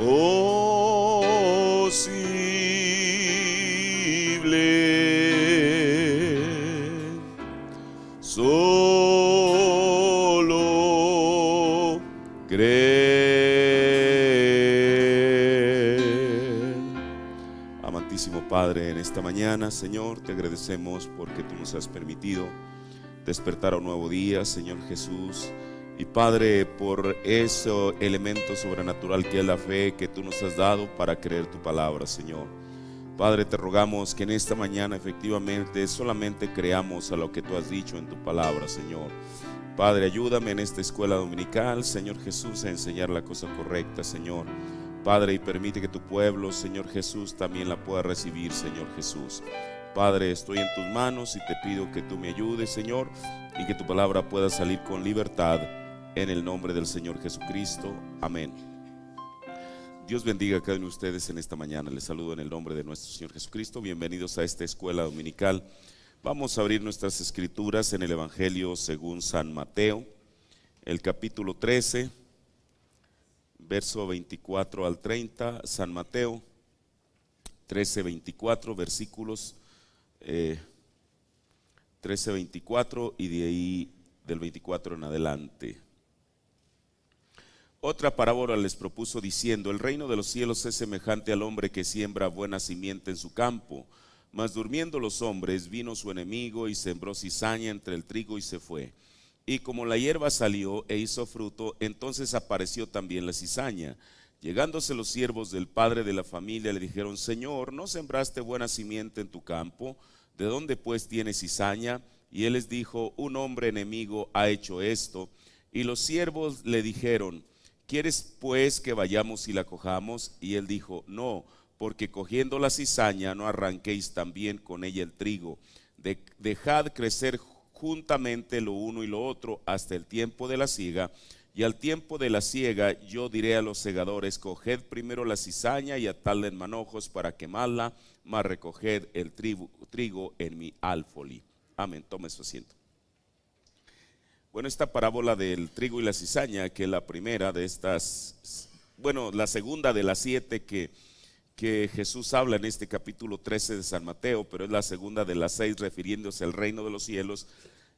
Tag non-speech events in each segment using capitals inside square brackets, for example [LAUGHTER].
posible. Solo creer. Amantísimo Padre, en esta mañana, Señor, te agradecemos porque tú nos has permitido despertar a un nuevo día, Señor Jesús y Padre, por ese elemento sobrenatural que es la fe que tú nos has dado para creer tu palabra, Señor. Padre, te rogamos que en esta mañana efectivamente solamente creamos a lo que tú has dicho en tu palabra, Señor. Padre, ayúdame en esta escuela dominical, Señor Jesús, a enseñar la cosa correcta, Señor. Padre, y permite que tu pueblo, Señor Jesús, también la pueda recibir, Señor Jesús. Padre, estoy en tus manos y te pido que tú me ayudes, Señor, y que tu palabra pueda salir con libertad en el nombre del Señor Jesucristo. Amén. Dios bendiga a cada uno de ustedes en esta mañana. Les saludo en el nombre de nuestro Señor Jesucristo. Bienvenidos a esta escuela dominical. Vamos a abrir nuestras escrituras en el Evangelio según San Mateo, el capítulo 13, verso 24 al 30. San Mateo 13, 24, versículos 13, eh, 24 y de ahí del 24 en adelante. Otra parábola les propuso diciendo, el reino de los cielos es semejante al hombre que siembra buena simiente en su campo, mas durmiendo los hombres vino su enemigo y sembró cizaña entre el trigo y se fue. Y como la hierba salió e hizo fruto, entonces apareció también la cizaña. Llegándose los siervos del padre de la familia le dijeron, Señor, ¿no sembraste buena simiente en tu campo? ¿De dónde pues tiene cizaña? Y él les dijo, un hombre enemigo ha hecho esto. Y los siervos le dijeron, ¿Quieres pues que vayamos y la cojamos? Y él dijo, no, porque cogiendo la cizaña no arranquéis también con ella el trigo. dejad crecer juntamente lo uno y lo otro hasta el tiempo de la siega. Y al tiempo de la siega yo diré a los segadores, coged primero la cizaña y atadle en manojos para quemarla, mas recoged el trigo, en mi alfoli. Amén, tome su asiento. Bueno, esta parábola del trigo y la cizaña, que es la primera de estas, bueno, la segunda de las siete que, que Jesús habla en este capítulo 13 de San Mateo, pero es la segunda de las seis refiriéndose al reino de los cielos.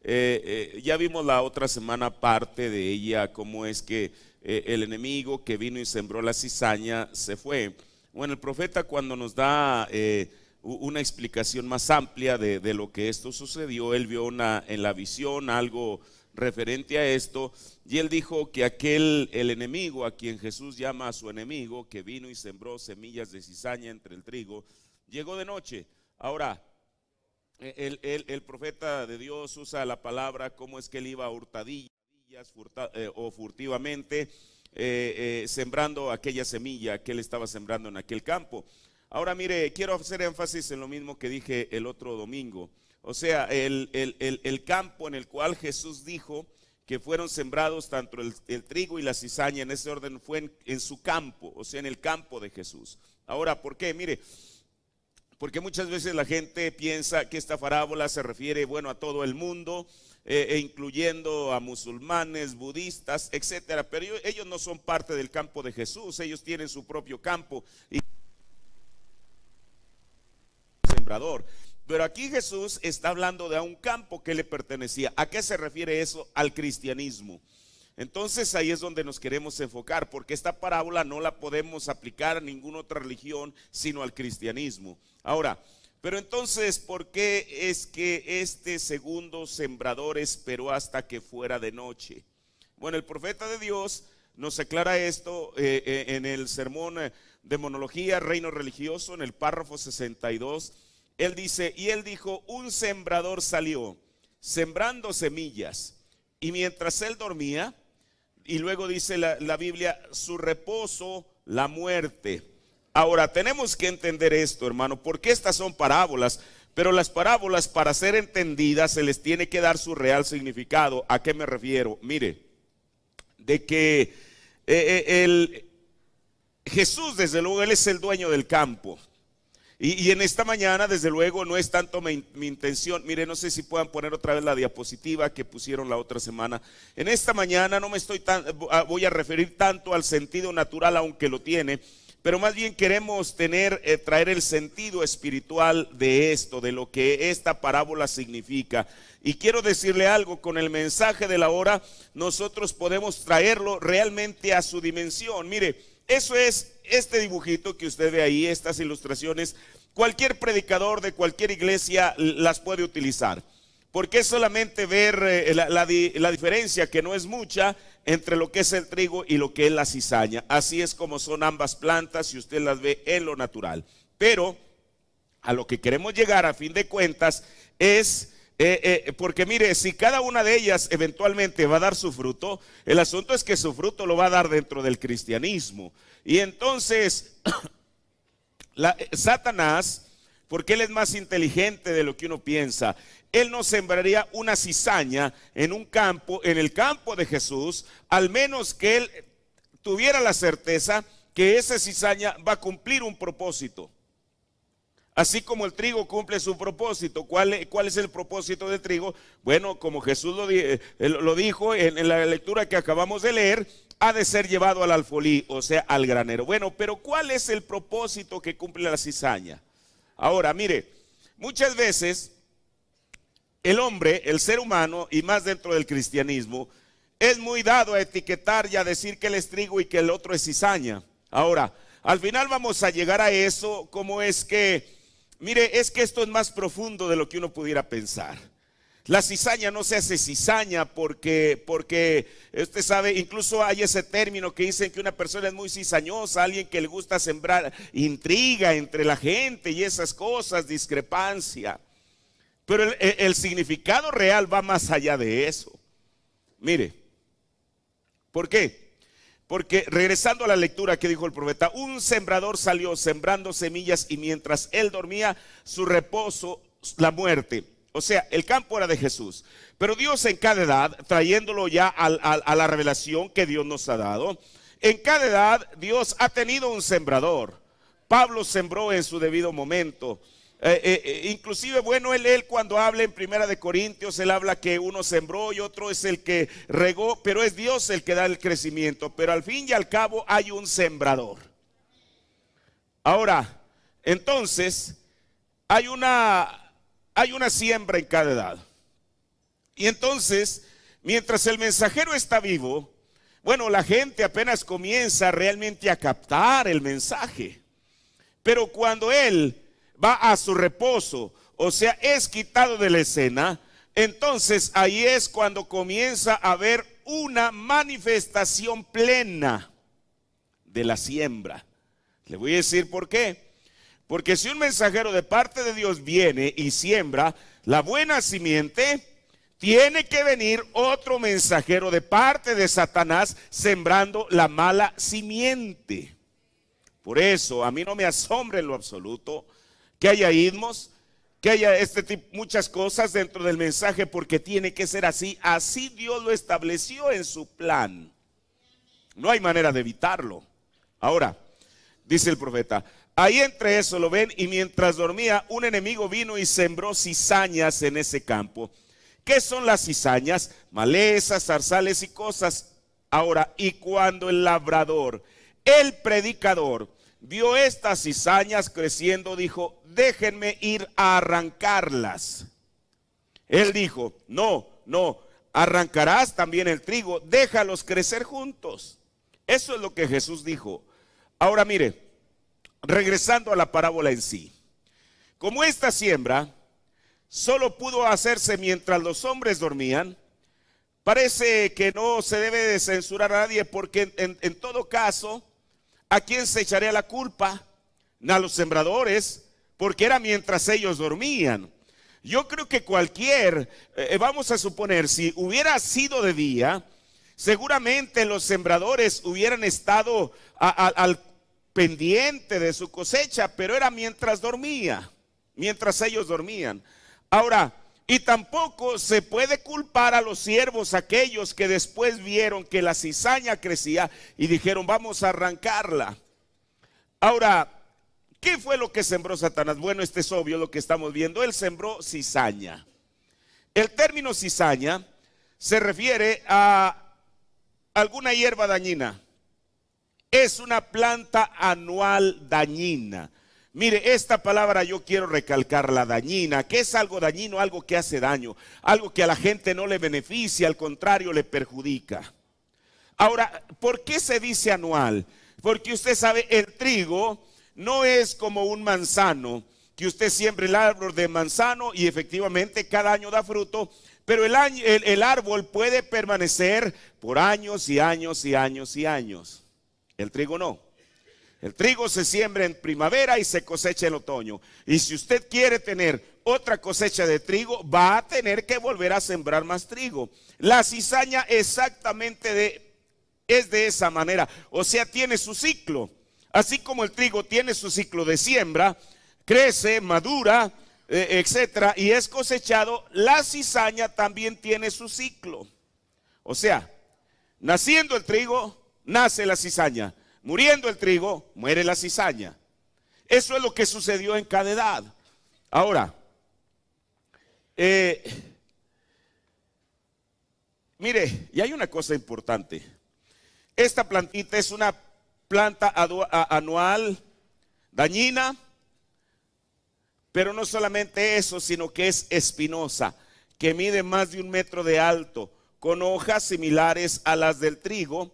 Eh, eh, ya vimos la otra semana parte de ella, cómo es que eh, el enemigo que vino y sembró la cizaña se fue. Bueno, el profeta cuando nos da una explicación más amplia de, lo que esto sucedió, él vio en la visión algo referente a esto. Y él dijo que aquel, el enemigo a quien Jesús llama a su enemigo, que vino y sembró semillas de cizaña entre el trigo, llegó de noche. Ahora, el, profeta de Dios usa la palabra, ¿cómo es que él iba a hurtadillas eh, o furtivamente? Eh, eh, sembrando aquella semilla que él estaba sembrando en aquel campo. Ahora mire, quiero hacer énfasis en lo mismo que dije el otro domingo. O sea, el, campo en el cual Jesús dijo que fueron sembrados tanto el, trigo y la cizaña, en ese orden fue en, su campo, o sea, en el campo de Jesús. Ahora, ¿por qué? Mire, porque muchas veces la gente piensa que esta parábola se refiere, bueno, a todo el mundo, eh, e incluyendo a musulmanes, budistas, etcétera. Pero ellos, ellos, no son parte del campo de Jesús, ellos tienen su propio campo y sembrador. Pero aquí Jesús está hablando de un campo que le pertenecía. ¿A qué se refiere eso? Al cristianismo. Entonces ahí es donde nos queremos enfocar, porque esta parábola no la podemos aplicar a ninguna otra religión, sino al cristianismo. Ahora, pero entonces, ¿por qué es que este segundo sembrador esperó hasta que fuera de noche? Bueno, el profeta de Dios nos aclara esto eh, eh, en el sermón eh, de monología, reino religioso, en el párrafo 62 él dice, y él dijo, un sembrador salió sembrando semillas. Y mientras él dormía, y luego dice la, Biblia, su reposo, la muerte. Ahora, tenemos que entender esto, hermano, porque estas son parábolas, pero las parábolas para ser entendidas se les tiene que dar su real significado. ¿A qué me refiero? Mire, de que eh, eh, el, Jesús, desde luego, Él es el dueño del campo. Y, en esta mañana, desde luego, no es tanto mi, intención. Mire, no sé si puedan poner otra vez la diapositiva que pusieron la otra semana. En esta mañana no me estoy tan, voy a referir tanto al sentido natural, aunque lo tiene, pero más bien queremos tener, eh, traer el sentido espiritual de esto, de lo que esta parábola significa. Y quiero decirle algo, con el mensaje de la hora, nosotros podemos traerlo realmente a su dimensión. Mire, eso es este dibujito que usted ve ahí, estas ilustraciones. Cualquier predicador de cualquier iglesia las puede utilizar. Porque es solamente ver eh, la, la, diferencia, que no es mucha, entre lo que es el trigo y lo que es la cizaña. Así es como son ambas plantas si usted las ve en lo natural. Pero a lo que queremos llegar a fin de cuentas es eh, eh, porque mire, si cada una de ellas eventualmente va a dar su fruto, el asunto es que su fruto lo va a dar dentro del cristianismo. Y entonces, [COUGHS] eh, Satanás, porque él es más inteligente de lo que uno piensa, él no sembraría una cizaña en un campo, en el campo de Jesús, al menos que él tuviera la certeza que esa cizaña va a cumplir un propósito. Así como el trigo cumple su propósito, ¿cuál, es el propósito del trigo? Bueno, como Jesús lo, eh, dijo en, la lectura que acabamos de leer, ha de ser llevado al alfolí, o sea, al granero. Bueno, pero ¿cuál es el propósito que cumple la cizaña? Ahora, mire, muchas veces el hombre, el ser humano, y más dentro del cristianismo, es muy dado a etiquetar y a decir que él es trigo y que el otro es cizaña. Ahora, al final vamos a llegar a eso, cómo es que Mire, es que esto es más profundo de lo que uno pudiera pensar. La cizaña no se hace cizaña porque, porque usted sabe, incluso hay ese término que dicen que una persona es muy cizañosa, alguien que le gusta sembrar intriga entre la gente y esas cosas, discrepancia. Pero el, el significado real va más allá de eso. Mire, ¿por qué? Porque regresando a la lectura que dijo el profeta, un sembrador salió sembrando semillas y mientras él dormía, su reposo, la muerte. O sea, el campo era de Jesús. Pero Dios en cada edad, trayéndolo ya a, la revelación que Dios nos ha dado, en cada edad Dios ha tenido un sembrador. Pablo sembró en su debido momento. Eh, eh, eh, inclusive, bueno, él, él cuando habla en Primera de Corintios, él habla que uno sembró y otro es el que regó, pero es Dios el que da el crecimiento. Pero al fin y al cabo hay un sembrador. Ahora, entonces, hay una, hay una siembra en cada edad. Y entonces, mientras el mensajero está vivo, bueno, la gente apenas comienza realmente a captar el mensaje. Pero cuando él va a su reposo, o sea, es quitado de la escena, entonces ahí es cuando comienza a haber una manifestación plena de la siembra. Le voy a decir por qué. Porque si un mensajero de parte de Dios viene y siembra la buena simiente, tiene que venir otro mensajero de parte de Satanás sembrando la mala simiente. Por eso a mí no me asombra en lo absoluto que haya idmos, que haya este tipo, muchas cosas dentro del mensaje, porque tiene que ser así. Así Dios lo estableció en su plan. No hay manera de evitarlo. Ahora, dice el profeta, ahí entre eso lo ven, y mientras dormía, un enemigo vino y sembró cizañas en ese campo. ¿Qué son las cizañas? Malezas, zarzales y cosas. Ahora, y cuando el labrador, el predicador, vio estas cizañas creciendo, dijo, déjenme ir a arrancarlas. Él dijo, no, no, arrancarás también el trigo, déjalos crecer juntos. Eso es lo que Jesús dijo. Ahora mire, regresando a la parábola en sí. Como esta siembra solo pudo hacerse mientras los hombres dormían, parece que no se debe de censurar a nadie porque en, en todo caso ¿A quién se echaría la culpa? A los sembradores, porque era mientras ellos dormían. Yo creo que cualquier, eh, vamos a suponer, si hubiera sido de día, seguramente los sembradores hubieran estado al pendiente de su cosecha, pero era mientras dormía, mientras ellos dormían. Ahora, y tampoco se puede culpar a los siervos, aquellos que después vieron que la cizaña crecía y dijeron, vamos a arrancarla. Ahora, ¿qué fue lo que sembró Satanás? Bueno, este es obvio lo que estamos viendo. Él sembró cizaña. El término cizaña se refiere a alguna hierba dañina. Es una planta anual dañina. Mire, esta palabra yo quiero recalcar la dañina. Que es algo dañino? Algo que hace daño. Algo que a la gente no le beneficia, al contrario, le perjudica. Ahora, ¿por qué se dice anual? Porque usted sabe, el trigo no es como un manzano, que usted siembra el árbol de manzano y efectivamente cada año da fruto, pero el, el árbol puede permanecer por años y años y años y años. El trigo no. El trigo se siembra en primavera y se cosecha en otoño. Y si usted quiere tener otra cosecha de trigo, va a tener que volver a sembrar más trigo. La cizaña exactamente es de esa manera. O sea, tiene su ciclo. Así como el trigo tiene su ciclo de siembra, crece, madura, eh, etcétera, y es cosechado, la cizaña también tiene su ciclo. O sea, naciendo el trigo, nace la cizaña. Muriendo el trigo, muere la cizaña. Eso es lo que sucedió en cada edad. Ahora, eh, mire, y hay una cosa importante. Esta plantita es una planta anual dañina, pero no solamente eso, sino que es espinosa, que mide más de un metro de alto, con hojas similares a las del trigo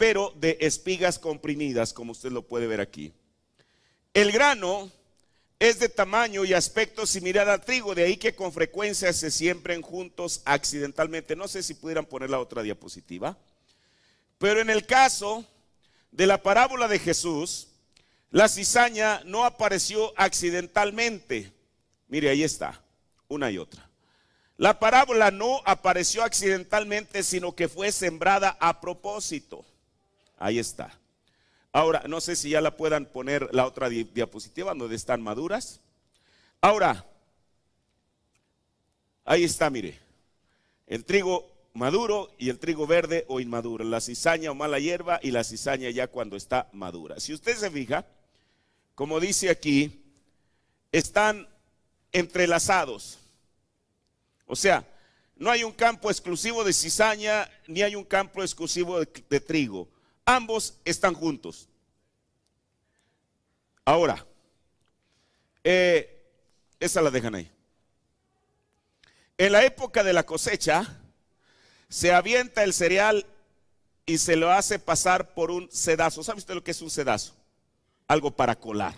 pero de espigas comprimidas, como usted lo puede ver aquí. El grano es de tamaño y aspecto similar al trigo, de ahí que con frecuencia se siembren juntos accidentalmente. No sé si pudieran poner la otra diapositiva. Pero en el caso de la parábola de Jesús, la cizaña no apareció accidentalmente. Mire, ahí está, una y otra. La parábola no apareció accidentalmente, sino que fue sembrada a propósito. Ahí está. Ahora, no sé si ya la puedan poner la otra diapositiva donde están maduras. Ahora, ahí está, mire. El trigo maduro y el trigo verde o inmaduro. La cizaña o mala hierba y la cizaña ya cuando está madura. Si usted se fija, como dice aquí, están entrelazados. O sea, no hay un campo exclusivo de cizaña ni hay un campo exclusivo de trigo Ambos están juntos. Ahora, eh, esa la dejan ahí. En la época de la cosecha, se avienta el cereal y se lo hace pasar por un sedazo. ¿Sabe usted lo que es un sedazo? Algo para colar.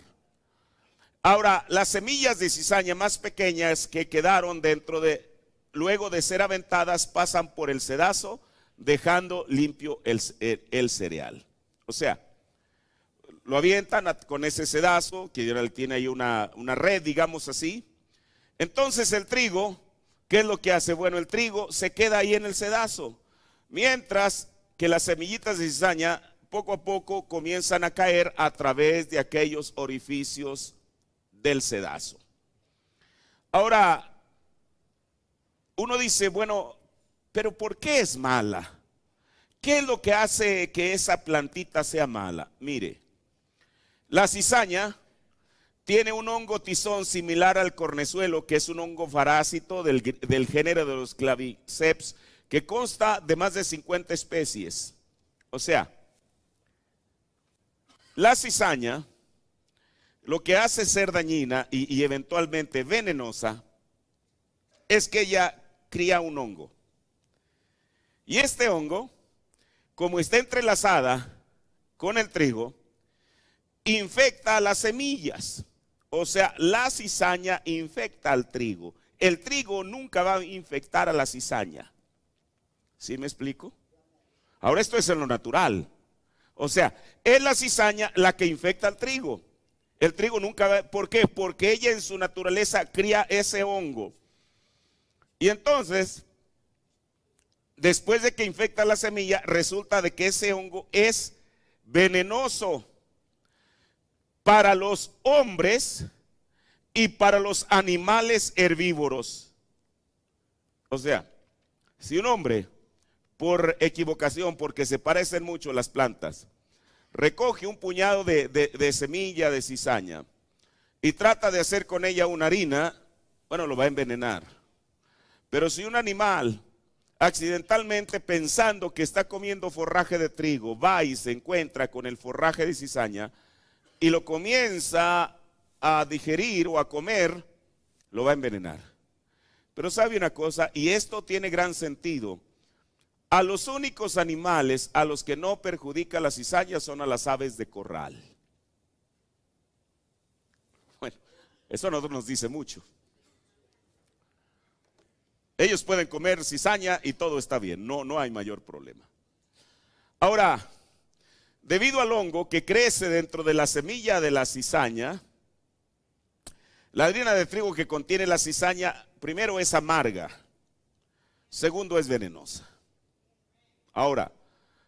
Ahora, las semillas de cizaña más pequeñas que quedaron dentro de, luego de ser aventadas, pasan por el sedazo dejando limpio el, cereal. O sea, lo avientan con ese sedazo, que tiene ahí una, una red, digamos así. Entonces el trigo, ¿qué es lo que hace? Bueno, el trigo se queda ahí en el sedazo, mientras que las semillitas de cizaña poco a poco comienzan a caer a través de aquellos orificios del sedazo. Ahora, uno dice, bueno, pero ¿por qué es mala? ¿Qué es lo que hace que esa plantita sea mala? Mire, la cizaña tiene un hongo tizón similar al cornezuelo, que es un hongo farásito del, género de los claviceps, que consta de más de 50 especies. O sea, la cizaña lo que hace ser dañina y eventualmente venenosa es que ella cría un hongo. Y este hongo, como está entrelazada con el trigo, infecta las semillas. O sea, la cizaña infecta al trigo. El trigo nunca va a infectar a la cizaña. ¿Sí me explico? Ahora esto es en lo natural. O sea, es la cizaña la que infecta al trigo. El trigo nunca va. ¿Por qué? Porque ella en su naturaleza cría ese hongo. Y entonces, después de que infecta la semilla, resulta de que ese hongo es venenoso para los hombres y para los animales herbívoros. O sea, si un hombre, por equivocación, porque se parecen mucho las plantas, recoge un puñado de, de semilla de cizaña y trata de hacer con ella una harina, bueno, lo va a envenenar. Pero si un animal accidentalmente pensando que está comiendo forraje de trigo, va y se encuentra con el forraje de cizaña y lo comienza a digerir o a comer, lo va a envenenar. Pero sabe una cosa, y esto tiene gran sentido, a los únicos animales a los que no perjudica la cizaña son a las aves de corral. Bueno, eso nos dice mucho. Ellos pueden comer cizaña y todo está bien, no, no hay mayor problema. Ahora, debido al hongo que crece dentro de la semilla de la cizaña, la harina de trigo que contiene la cizaña, primero es amarga, segundo es venenosa. Ahora,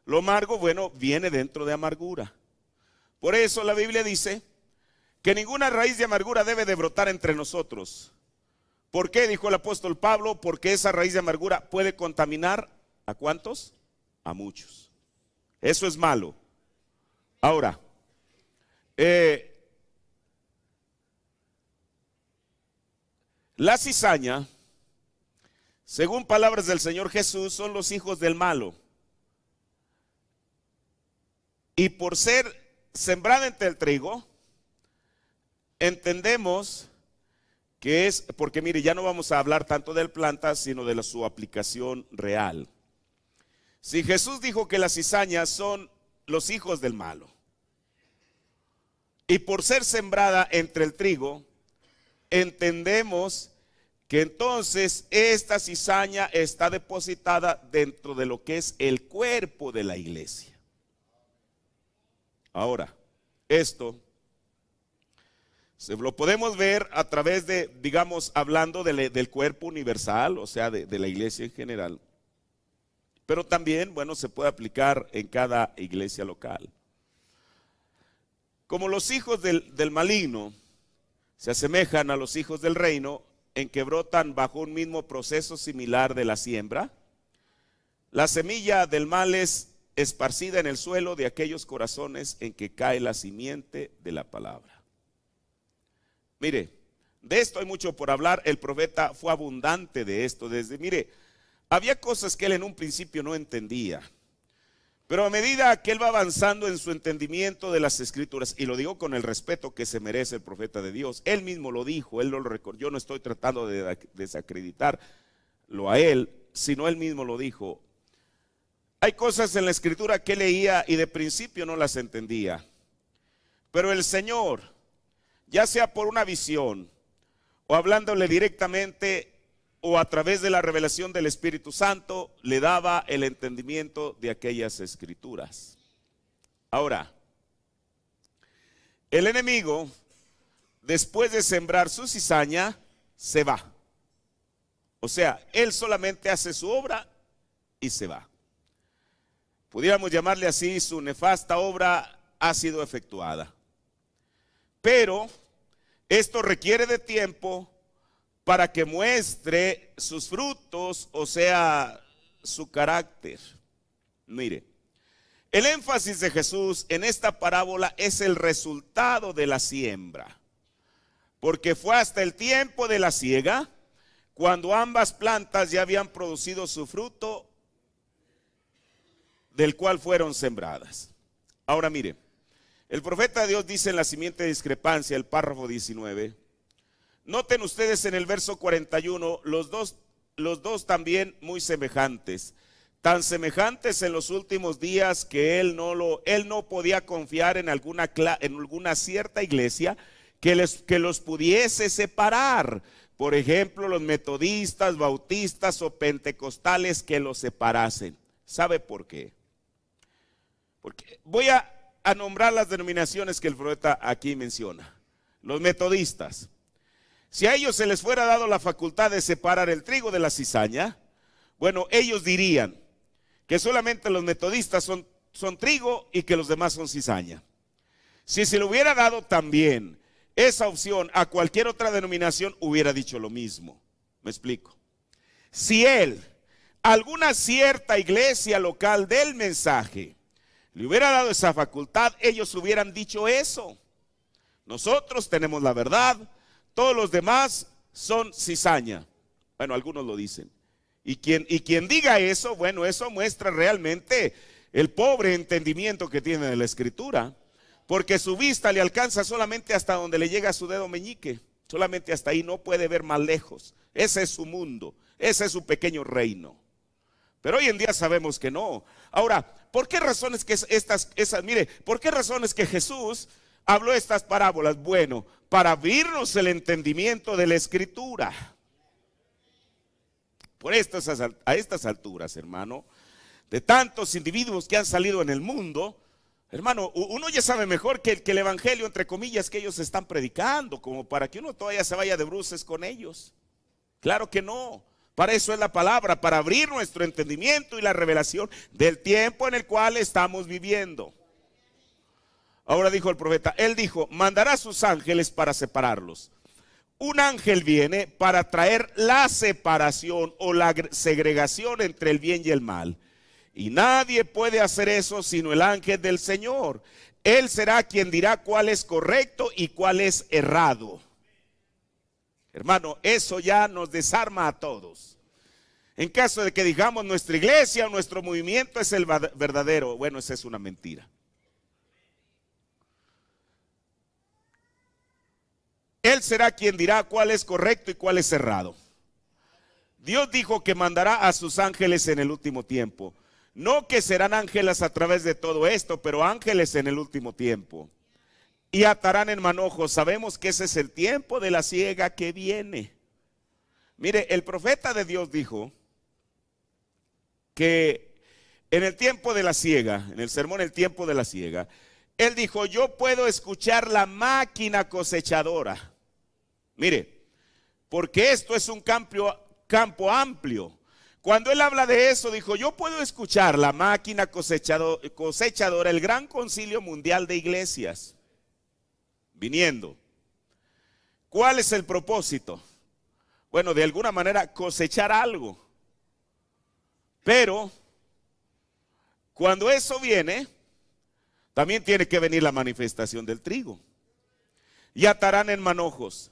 lo amargo, bueno, viene dentro de amargura. Por eso la Biblia dice que ninguna raíz de amargura debe de brotar entre nosotros, ¿Por qué? Dijo el apóstol Pablo, porque esa raíz de amargura puede contaminar a cuántos? A muchos. Eso es malo. Ahora, eh, la cizaña, según palabras del Señor Jesús, son los hijos del malo. Y por ser sembrada entre el trigo, entendemos que es, porque mire, ya no vamos a hablar tanto del planta, sino de su aplicación real. Si Jesús dijo que las cizañas son los hijos del malo, y por ser sembrada entre el trigo, entendemos que entonces esta cizaña está depositada dentro de lo que es el cuerpo de la iglesia. Ahora, esto lo podemos ver a través de, digamos, hablando del cuerpo universal, o sea, de, la iglesia en general. Pero también, bueno, se puede aplicar en cada iglesia local. Como los hijos del, del, maligno se asemejan a los hijos del reino en que brotan bajo un mismo proceso similar de la siembra, la semilla del mal es esparcida en el suelo de aquellos corazones en que cae la simiente de la palabra. Mire, de esto hay mucho por hablar. El profeta fue abundante de esto. Desde, mire, había cosas que él en un principio no entendía. Pero a medida que él va avanzando en su entendimiento de las escrituras, y lo digo con el respeto que se merece el profeta de Dios, él mismo lo dijo, él lo recordó, yo no estoy tratando de desacreditarlo a él, sino él mismo lo dijo. Hay cosas en la escritura que leía y de principio no las entendía, pero el Señor ya sea por una visión o hablándole directamente o a través de la revelación del Espíritu Santo, le daba el entendimiento de aquellas escrituras. Ahora, el enemigo, después de sembrar su cizaña, se va. O sea, él solamente hace su obra y se va. Pudiéramos llamarle así, su nefasta obra ha sido efectuada. Pero esto requiere de tiempo para que muestre sus frutos, o sea, su carácter. Mire, el énfasis de Jesús en esta parábola es el resultado de la siembra, porque fue hasta el tiempo de la siega cuando ambas plantas ya habían producido su fruto del cual fueron sembradas. Ahora mire, el profeta de Dios dice en la simiente discrepancia, el párrafo 19. Noten ustedes en el verso 41 los dos, los dos también muy semejantes, tan semejantes en los últimos días que él no lo él no podía confiar en alguna en alguna cierta iglesia que les que los pudiese separar. Por ejemplo, los metodistas, bautistas o pentecostales que los separasen. ¿Sabe por qué? Porque voy a a nombrar las denominaciones que el profeta aquí menciona. Los metodistas. Si a ellos se les fuera dado la facultad de separar el trigo de la cizaña, bueno, ellos dirían que solamente los metodistas son, son trigo y que los demás son cizaña. Si se le hubiera dado también esa opción a cualquier otra denominación, hubiera dicho lo mismo. Me explico. Si él, alguna cierta iglesia local del mensaje, le hubiera dado esa facultad, ellos hubieran dicho eso. Nosotros tenemos la verdad, todos los demás son cizaña. Bueno, algunos lo dicen. Y quien, y quien diga eso, bueno, eso muestra realmente el pobre entendimiento que tiene de la escritura, porque su vista le alcanza solamente hasta donde le llega su dedo meñique, solamente hasta ahí no puede ver más lejos. Ese es su mundo, ese es su pequeño reino. Pero hoy en día sabemos que no. Ahora, ¿por qué razones que estas, esas, mire, por qué razones que Jesús habló estas parábolas? Bueno, para abrirnos el entendimiento de la escritura. Por estas, a estas alturas, hermano, de tantos individuos que han salido en el mundo, hermano, uno ya sabe mejor que, que el evangelio, entre comillas, que ellos están predicando, como para que uno todavía se vaya de bruces con ellos. Claro que no. Para eso es la palabra, para abrir nuestro entendimiento y la revelación del tiempo en el cual estamos viviendo. Ahora dijo el profeta, él dijo, mandará sus ángeles para separarlos. Un ángel viene para traer la separación o la segregación entre el bien y el mal. Y nadie puede hacer eso sino el ángel del Señor. Él será quien dirá cuál es correcto y cuál es errado. Hermano, eso ya nos desarma a todos. En caso de que digamos nuestra iglesia o nuestro movimiento es el verdadero, bueno, esa es una mentira. Él será quien dirá cuál es correcto y cuál es errado. Dios dijo que mandará a sus ángeles en el último tiempo. No que serán ángeles a través de todo esto, pero ángeles en el último tiempo y atarán en manojos. Sabemos que ese es el tiempo de la ciega que viene. Mire, el profeta de Dios dijo que en el tiempo de la ciega, en el sermón el tiempo de la ciega, él dijo, yo puedo escuchar la máquina cosechadora. Mire, porque esto es un campo, campo amplio. Cuando él habla de eso, dijo, yo puedo escuchar la máquina cosechadora, el gran concilio mundial de iglesias viniendo. ¿Cuál es el propósito? Bueno, de alguna manera cosechar algo. Pero cuando eso viene, también tiene que venir la manifestación del trigo. Y atarán en manojos.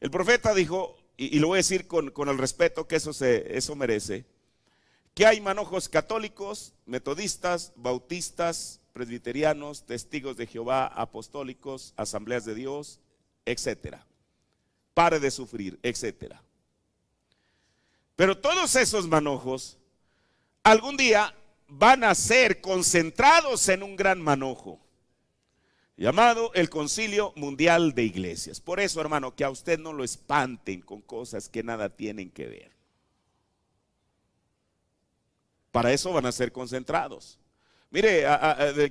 El profeta dijo, y, lo voy a decir con, el respeto que eso, se, eso merece, que hay manojos católicos, metodistas, bautistas, presbiterianos, testigos de Jehová, apostólicos, asambleas de Dios, etcétera. Pare de sufrir, etcétera. Pero todos esos manojos algún día van a ser concentrados en un gran manojo llamado el Concilio Mundial de Iglesias. Por eso, hermano, que a usted no lo espanten con cosas que nada tienen que ver. Para eso van a ser concentrados. Mire,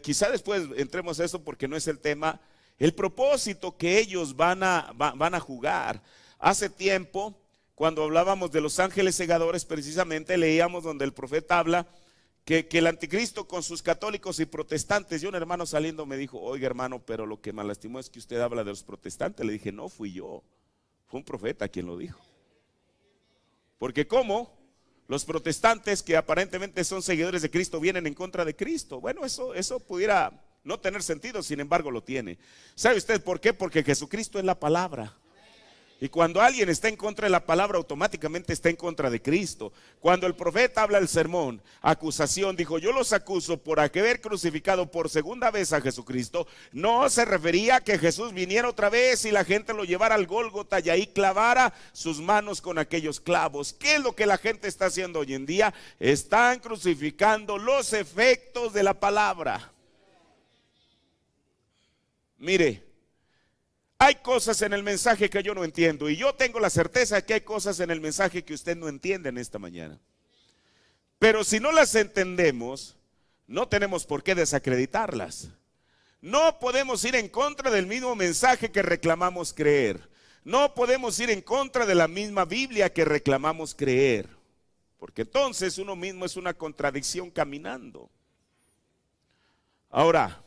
quizá después entremos a eso porque no es el tema. El propósito que ellos van a, van a jugar. Hace tiempo, cuando hablábamos de los ángeles segadores, precisamente leíamos donde el profeta habla que, el anticristo con sus católicos y protestantes, y un hermano saliendo me dijo, oiga hermano, pero lo que me lastimó es que usted habla de los protestantes. Le dije, no fui yo, fue un profeta quien lo dijo. Porque ¿cómo? Los protestantes que aparentemente son seguidores de Cristo vienen en contra de Cristo. Bueno, eso, eso pudiera no tener sentido, sin embargo lo tiene. ¿Sabe usted por qué? Porque Jesucristo es la palabra. Y cuando alguien está en contra de la palabra, automáticamente está en contra de Cristo. Cuando el profeta habla el sermón, acusación, dijo, yo los acuso por haber crucificado por segunda vez a Jesucristo, no se refería a que Jesús viniera otra vez y la gente lo llevara al Golgota y ahí clavara sus manos con aquellos clavos. ¿Qué es lo que la gente está haciendo hoy en día? Están crucificando los efectos de la palabra. Mire, hay cosas en el mensaje que yo no entiendo y yo tengo la certeza que hay cosas en el mensaje que usted no entiende en esta mañana. Pero si no las entendemos, no tenemos por qué desacreditarlas. No podemos ir en contra del mismo mensaje que reclamamos creer. No podemos ir en contra de la misma Biblia que reclamamos creer. Porque entonces uno mismo es una contradicción caminando. Ahora,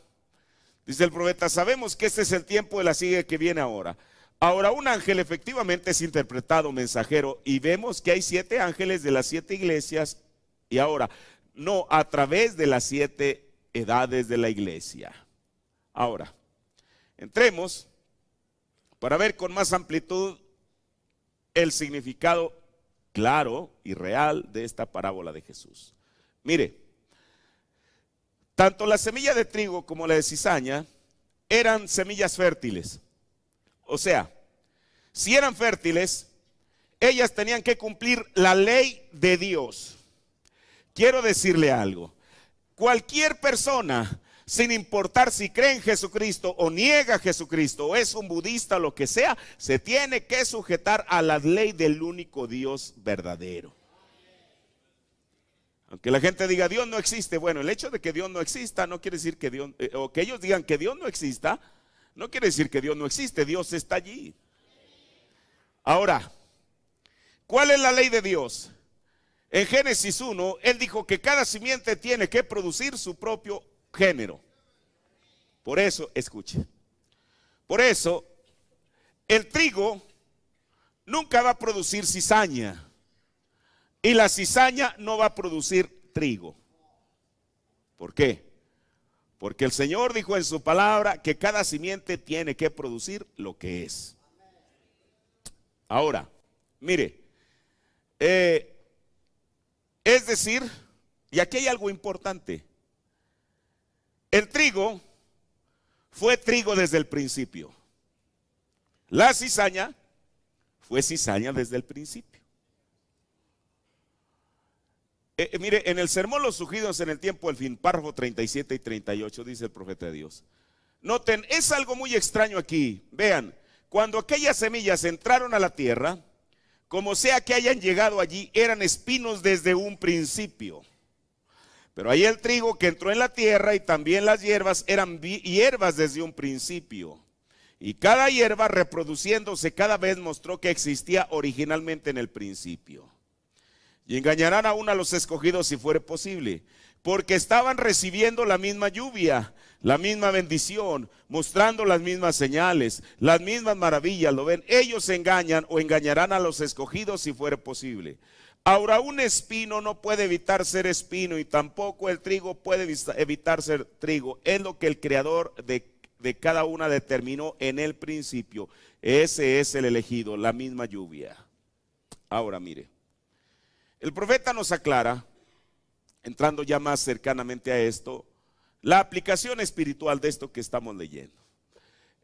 Dice el profeta, sabemos que este es el tiempo de la sigue que viene ahora. Ahora un ángel efectivamente es interpretado mensajero y vemos que hay siete ángeles de las siete iglesias y ahora no a través de las siete edades de la iglesia. Ahora, entremos para ver con más amplitud el significado claro y real de esta parábola de Jesús. Mire, tanto la semilla de trigo como la de cizaña eran semillas fértiles. O sea, si eran fértiles, ellas tenían que cumplir la ley de Dios. Quiero decirle algo. Cualquier persona, sin importar si cree en Jesucristo o niega a Jesucristo, o es un budista, o lo que sea, se tiene que sujetar a la ley del único Dios verdadero. Aunque la gente diga Dios no existe, bueno, el hecho de que Dios no exista no quiere decir que Dios, eh, o que ellos digan que Dios no exista, no quiere decir que Dios no existe, Dios está allí. Ahora, ¿cuál es la ley de Dios? En Génesis 1, Él dijo que cada simiente tiene que producir su propio género. Por eso, escuche, por eso el trigo nunca va a producir cizaña y la cizaña no va a producir trigo. ¿Por qué? Porque el Señor dijo en su palabra que cada simiente tiene que producir lo que es. Ahora, mire, eh, es decir, y aquí hay algo importante, el trigo fue trigo desde el principio, la cizaña fue cizaña desde el principio. Eh, eh, mire, en el sermón Los Sugidos en el tiempo el fin, párrafo 37 y 38, dice el profeta de Dios. Noten, es algo muy extraño aquí. Vean, cuando aquellas semillas entraron a la tierra, como sea que hayan llegado allí, eran espinos desde un principio. Pero ahí el trigo que entró en la tierra y también las hierbas eran hierbas desde un principio. Y cada hierba reproduciéndose cada vez mostró que existía originalmente en el principio y engañarán aún a los escogidos si fuere posible, porque estaban recibiendo la misma lluvia, la misma bendición, mostrando las mismas señales, las mismas maravillas, lo ven, ellos engañan o engañarán a los escogidos si fuere posible. Ahora un espino no puede evitar ser espino y tampoco el trigo puede evitar ser trigo. Es lo que el creador de, de cada una determinó en el principio. Ese es el elegido, la misma lluvia. Ahora mire, el profeta nos aclara, entrando ya más cercanamente a esto, la aplicación espiritual de esto que estamos leyendo.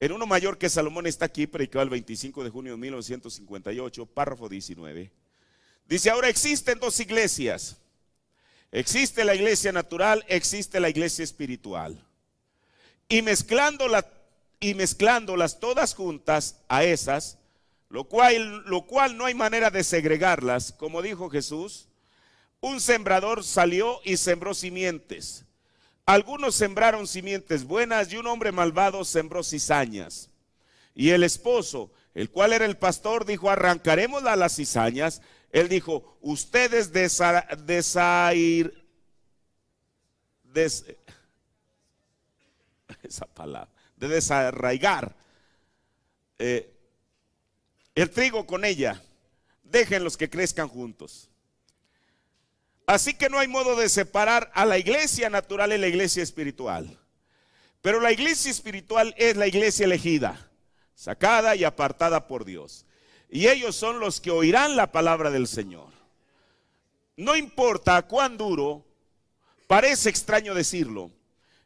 En uno mayor que Salomón está aquí, predicado el 25 de junio de 1958, párrafo 19. Dice, ahora existen dos iglesias. Existe la iglesia natural, existe la iglesia espiritual. Y y mezclándolas todas juntas a esas, lo cual, lo cual no hay manera de segregarlas, como dijo Jesús. Un sembrador salió y sembró simientes. Algunos sembraron simientes buenas y un hombre malvado sembró cizañas. Y el esposo, el cual era el pastor, dijo, arrancaremos a las cizañas. Él dijo, ustedes [LAUGHS] esa palabra, de desarraigar. Eh, el trigo con ella, dejen los que crezcan juntos. Así que no hay modo de separar a la iglesia natural y la iglesia espiritual. Pero la iglesia espiritual es la iglesia elegida, sacada y apartada por Dios. Y ellos son los que oirán la palabra del Señor. No importa cuán duro, parece extraño decirlo,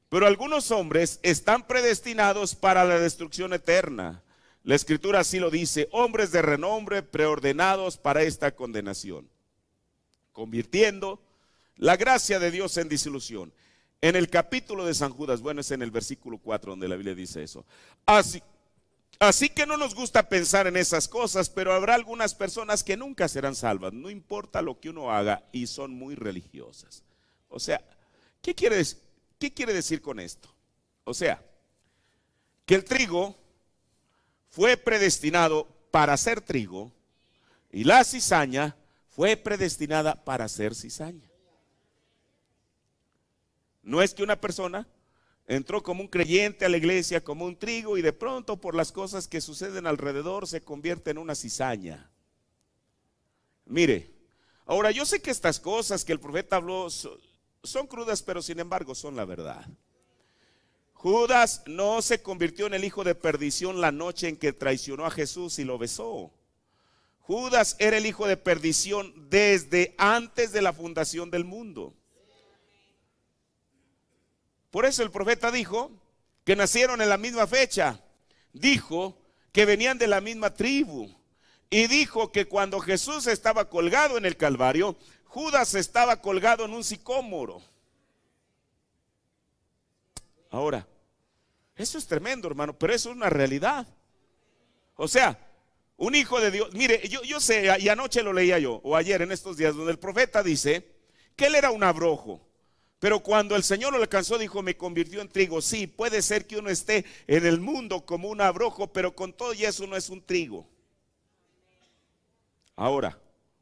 pero algunos hombres están predestinados para la destrucción eterna la escritura así lo dice, hombres de renombre preordenados para esta condenación, convirtiendo la gracia de Dios en disilusión En el capítulo de San Judas, bueno, es en el versículo 4 donde la Biblia dice eso. Así, así que no nos gusta pensar en esas cosas, pero habrá algunas personas que nunca serán salvas, no importa lo que uno haga, y son muy religiosas. O sea, ¿qué quiere decir con esto? O sea, que el trigo fue predestinado para ser trigo y la cizaña fue predestinada para ser cizaña. No es que una persona entró como un creyente a la iglesia, como un trigo, y de pronto por las cosas que suceden alrededor se convierte en una cizaña. Mire, ahora yo sé que estas cosas que el profeta habló son, crudas, pero sin embargo son la verdad. Judas no se convirtió en el hijo de perdición la noche en que traicionó a Jesús y lo besó. Judas era el hijo de perdición desde antes de la fundación del mundo. Por eso el profeta dijo que nacieron en la misma fecha. Dijo que venían de la misma tribu. Y dijo que cuando Jesús estaba colgado en el Calvario, Judas estaba colgado en un sicómoro. Ahora, eso es tremendo, hermano, pero eso es una realidad. O sea, un hijo de Dios, mire, yo, sé, y anoche lo leía yo, o ayer en estos días, donde el profeta dice que él era un abrojo. Pero cuando el Señor lo alcanzó, dijo, me convirtió en trigo. Sí, puede ser que uno esté en el mundo como un abrojo, pero con todo y eso no es un trigo. Ahora,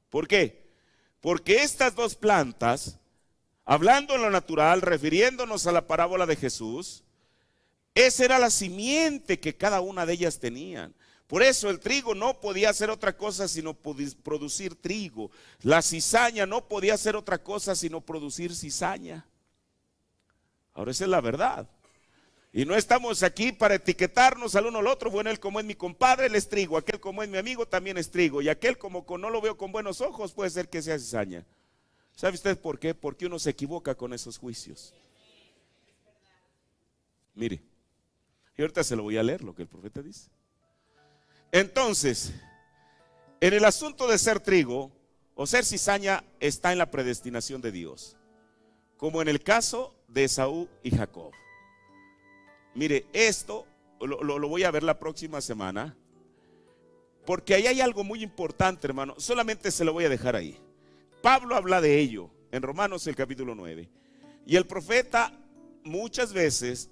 ¿por qué? Porque estas dos plantas, hablando en lo natural, refiriéndonos a la parábola de Jesús, esa era la simiente que cada una de ellas tenían. Por eso el trigo no podía hacer otra cosa sino producir trigo. La cizaña no podía hacer otra cosa sino producir cizaña. Ahora esa es la verdad. Y no estamos aquí para etiquetarnos al uno al otro. Bueno, él como es mi compadre, él es trigo. Aquel como es mi amigo, también es trigo. Y aquel como no lo veo con buenos ojos, puede ser que sea cizaña. ¿Sabe usted por qué? Porque uno se equivoca con esos juicios. Mire. Y ahorita se lo voy a leer lo que el profeta dice. Entonces, en el asunto de ser trigo o ser cizaña está en la predestinación de Dios, como en el caso de Esaú y Jacob. Mire, esto lo, lo voy a ver la próxima semana, porque ahí hay algo muy importante, hermano. Solamente se lo voy a dejar ahí. Pablo habla de ello en Romanos el capítulo 9. Y el profeta muchas veces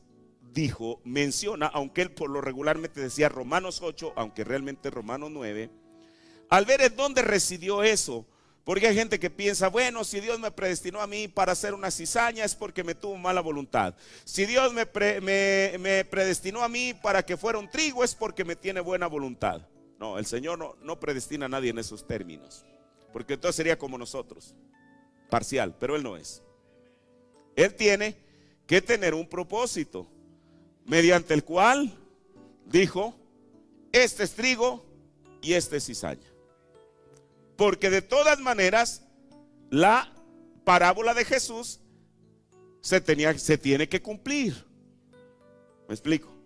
dijo, menciona, aunque él por lo regularmente decía Romanos 8, aunque realmente Romanos 9, al ver en dónde residió eso. Porque hay gente que piensa, bueno, si Dios me predestinó a mí para hacer una cizaña es porque me tuvo mala voluntad. Si Dios me, predestinó a mí para que fuera un trigo es porque me tiene buena voluntad. No, el Señor no, no predestina a nadie en esos términos. Porque entonces sería como nosotros, parcial, pero Él no es. Él tiene que tener un propósito mediante el cual dijo, este es trigo y este es cizaña. Porque de todas maneras, la parábola de Jesús se, tenía, se tiene que cumplir. ¿Me explico?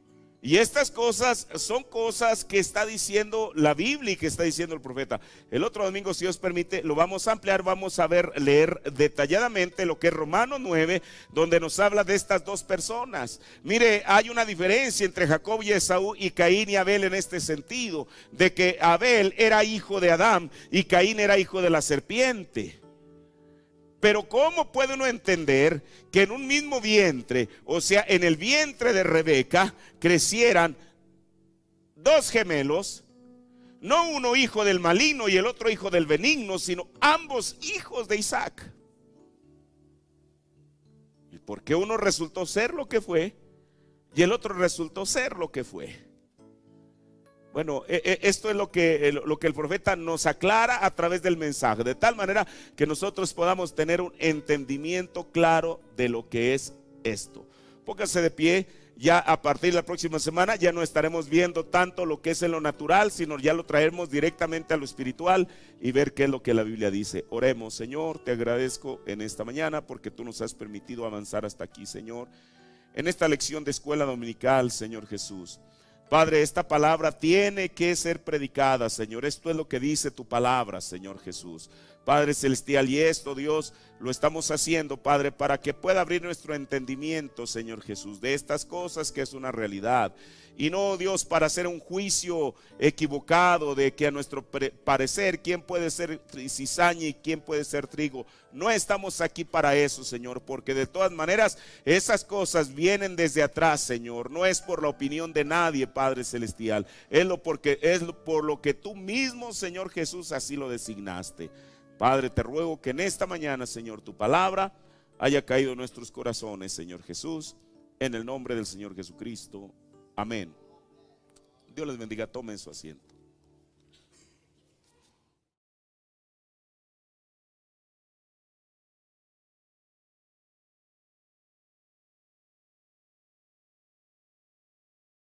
Y estas cosas son cosas que está diciendo la Biblia y que está diciendo el profeta. El otro domingo, si Dios permite, lo vamos a ampliar, vamos a ver, leer detalladamente lo que es Romano 9, donde nos habla de estas dos personas. Mire, hay una diferencia entre Jacob y Esaú y Caín y Abel en este sentido, de que Abel era hijo de Adán y Caín era hijo de la serpiente. Pero ¿cómo puede uno entender que en un mismo vientre, o sea, en el vientre de Rebeca, crecieran dos gemelos? No uno hijo del maligno y el otro hijo del benigno, sino ambos hijos de Isaac. ¿Y por qué uno resultó ser lo que fue y el otro resultó ser lo que fue? Bueno, e, e, esto es lo que, eh, lo que el profeta nos aclara a través del mensaje, de tal manera que nosotros podamos tener un entendimiento claro de lo que es esto. Póngase de pie, ya a partir de la próxima semana ya no estaremos viendo tanto lo que es en lo natural, sino ya lo traeremos directamente a lo espiritual y ver qué es lo que la Biblia dice. Oremos, Señor, te agradezco en esta mañana porque tú nos has permitido avanzar hasta aquí, Señor, en esta lección de escuela dominical, Señor Jesús. Padre, esta palabra tiene que ser predicada, Señor. Esto es lo que dice tu palabra, Señor Jesús. Padre Celestial. Y esto, Dios, lo estamos haciendo, Padre, para que pueda abrir nuestro entendimiento, Señor Jesús, de estas cosas que es una realidad. Y no, Dios, para hacer un juicio equivocado de que a nuestro parecer quién puede ser cizaña y quién puede ser trigo. No estamos aquí para eso, Señor, porque de todas maneras esas cosas vienen desde atrás, Señor. No es por la opinión de nadie, Padre Celestial. Es, lo porque, es por lo que tú mismo, Señor Jesús, así lo designaste. Padre, te ruego que en esta mañana, Señor, tu palabra haya caído en nuestros corazones, Señor Jesús, en el nombre del Señor Jesucristo. Amén. Dios les bendiga, tomen su asiento.